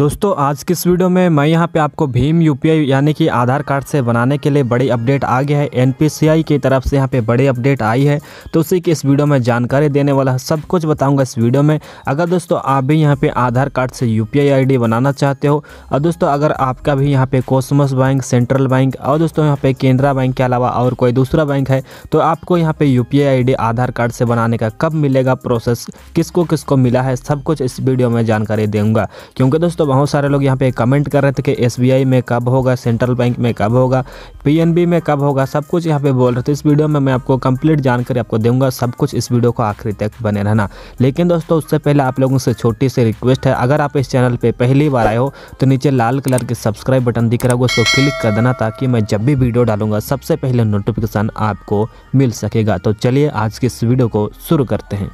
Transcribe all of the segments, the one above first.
दोस्तों आज की इस वीडियो में मैं यहाँ पे आपको भीम यूपीआई यानी कि आधार कार्ड से बनाने के लिए बड़ी अपडेट आ गया है एनपीसीआई की तरफ से यहाँ पे बड़ी अपडेट आई है तो उसी की इस वीडियो में जानकारी देने वाला है सब कुछ बताऊंगा इस वीडियो में अगर दोस्तों आप भी यहाँ पे आधार कार्ड से यू पी बनाना चाहते हो और दोस्तों अगर आपका भी यहाँ पर कोसमस बैंक सेंट्रल बैंक और दोस्तों यहाँ पर केनरा बैंक के अलावा और कोई दूसरा बैंक है तो आपको यहाँ पर यू पी आधार कार्ड से बनाने का कब मिलेगा प्रोसेस किसको किसको मिला है सब कुछ इस वीडियो में जानकारी दूंगा क्योंकि दोस्तों दोस्तों बहुत सारे लोग यहाँ पे कमेंट कर रहे थे कि एस में कब होगा सेंट्रल बैंक में कब होगा पी में कब होगा सब कुछ यहाँ पे बोल रहे थे इस वीडियो में मैं आपको कंप्लीट जानकारी आपको दूंगा सब कुछ इस वीडियो को आखिरी तक बने रहना लेकिन दोस्तों उससे पहले आप लोगों से छोटी सी रिक्वेस्ट है अगर आप इस चैनल पर पहली बार आए हो तो नीचे लाल कलर के सब्सक्राइब बटन दिख रहा होगा उसको क्लिक कर देना ताकि मैं जब भी वीडियो डालूंगा सबसे पहले नोटिफिकेशन आपको मिल सकेगा तो चलिए आज की इस वीडियो को शुरू करते हैं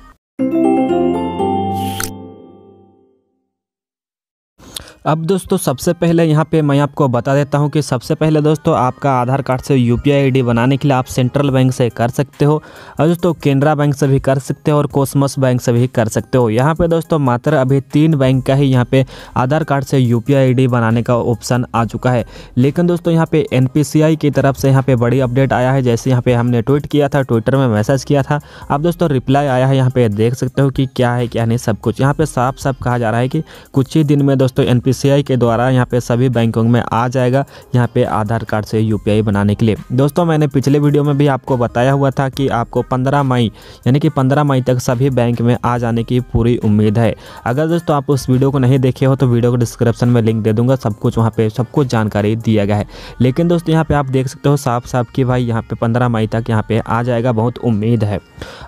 अब दोस्तों सबसे पहले यहाँ पे मैं आपको बता देता हूँ कि सबसे पहले दोस्तों आपका आधार कार्ड से यू पी बनाने के लिए आप सेंट्रल बैंक से कर सकते हो और दोस्तों केनरा बैंक से भी कर सकते हो और कोसमस बैंक से भी कर सकते हो यहाँ पे दोस्तों मात्र अभी तीन बैंक का ही यहाँ पे आधार कार्ड से यू पी बनाने का ऑप्शन आ चुका है लेकिन दोस्तों यहाँ पे एन की तरफ से यहाँ पर बड़ी अपडेट आया है जैसे यहाँ पर हमने ट्वीट किया था ट्विटर में मैसेज किया था अब दोस्तों रिप्लाई आया है यहाँ पे देख सकते हो कि क्या है क्या नहीं सब कुछ यहाँ पे साफ साफ कहा जा रहा है कि कुछ ही दिन में दोस्तों एन आई के द्वारा यहाँ पे सभी बैंकों में आ जाएगा यहाँ पे आधार कार्ड से यू बनाने के लिए दोस्तों मैंने पिछले वीडियो में भी आपको बताया हुआ था कि आपको पंद्रह मई यानी कि पंद्रह मई तक सभी बैंक में आ जाने की पूरी उम्मीद है अगर दोस्तों आप उस वीडियो को नहीं देखे हो तो वीडियो को डिस्क्रिप्शन में लिंक दे दूंगा सब कुछ वहाँ पर सब कुछ जानकारी दिया गया है लेकिन दोस्तों यहाँ पर आप देख सकते हो साफ साफ कि भाई यहाँ पे पंद्रह मई तक यहाँ पे आ जाएगा बहुत उम्मीद है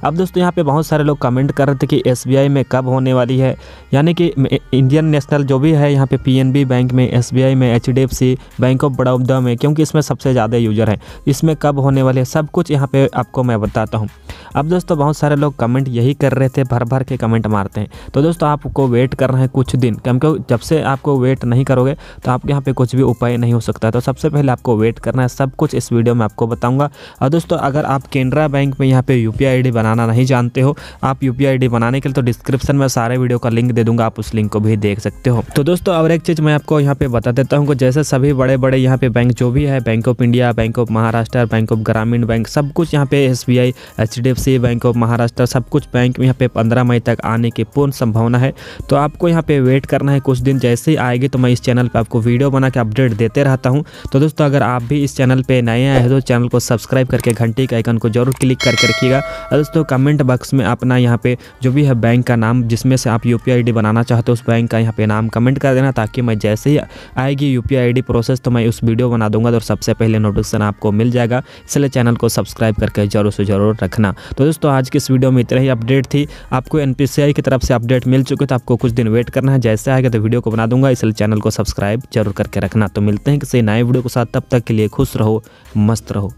अब दोस्तों यहाँ पे बहुत सारे लोग कमेंट कर रहे थे कि एस में कब होने वाली है यानी कि इंडियन नेशनल जो भी है यहाँ पे पीएनबी बैंक में एसबीआई में एचडीएफसी बैंक ऑफ बड़ौदा में क्योंकि इसमें सबसे ज़्यादा यूजर हैं इसमें कब होने वाले सब कुछ यहाँ पे आपको मैं बताता हूँ अब दोस्तों बहुत सारे लोग कमेंट यही कर रहे थे भर भर के कमेंट मारते हैं तो दोस्तों आपको वेट करना है कुछ दिन क्योंकि जब से आपको वेट नहीं करोगे तो आपके यहाँ पे कुछ भी उपाय नहीं हो सकता तो सबसे पहले आपको वेट करना है सब कुछ इस वीडियो में आपको बताऊंगा और दोस्तों अगर आप केनरा बैंक में यहाँ पे यू पी बनाना नहीं जानते हो आप यू पी बनाने के लिए तो डिस्क्रिप्शन में सारे वीडियो का लिंक दे दूंगा आप उस लिंक को भी देख सकते हो तो दोस्तों और एक चीज़ मैं आपको यहाँ पे बता देता हूँ जैसे सभी बड़े बड़े यहाँ पे बैंक जो भी है bank of India bank of Maharashtra bank of ग्रामीण बैंक सब कुछ यहाँ पे S B I H D F C bank of Maharashtra सब कुछ बैंक यहाँ पे पंद्रह मई तक आने की पूर्ण संभावना है तो आपको यहाँ पे वेट करना है कुछ दिन जैसे ही आएगी तो मैं इस चैनल पर आपको वीडियो बना के अपडेट देते रहता हूँ तो दोस्तों अगर आप भी इस चैनल पर नए आए हैं तो चैनल को सब्सक्राइब करके घंटी के आइकन को जरूर क्लिक करके रखिएगा और दोस्तों कमेंट बॉक्स में अपना यहाँ पे जो भी है बैंक का नाम जिसमें से आप यू पी आई डी बनाना चाहते हो उस बैंक का यहाँ पे नाम कमेंट कर देना देना ताकि मैं जैसे ही आएगी यू पी प्रोसेस तो मैं उस वीडियो बना दूंगा और सबसे पहले नोटिफिकेशन आपको मिल जाएगा इसलिए चैनल को सब्सक्राइब करके जरूर से जरूर रखना तो दोस्तों आज की इस वीडियो में इतना ही अपडेट थी आपको एन की तरफ से अपडेट मिल चुके तो आपको कुछ दिन वेट करना है जैसे आएगा तो वीडियो को बना दूंगा इसलिए चैनल को सब्सक्राइब जरूर करके रखना तो मिलते हैं किसी नए वीडियो के साथ तब तक के लिए खुश रहो मस्त रहो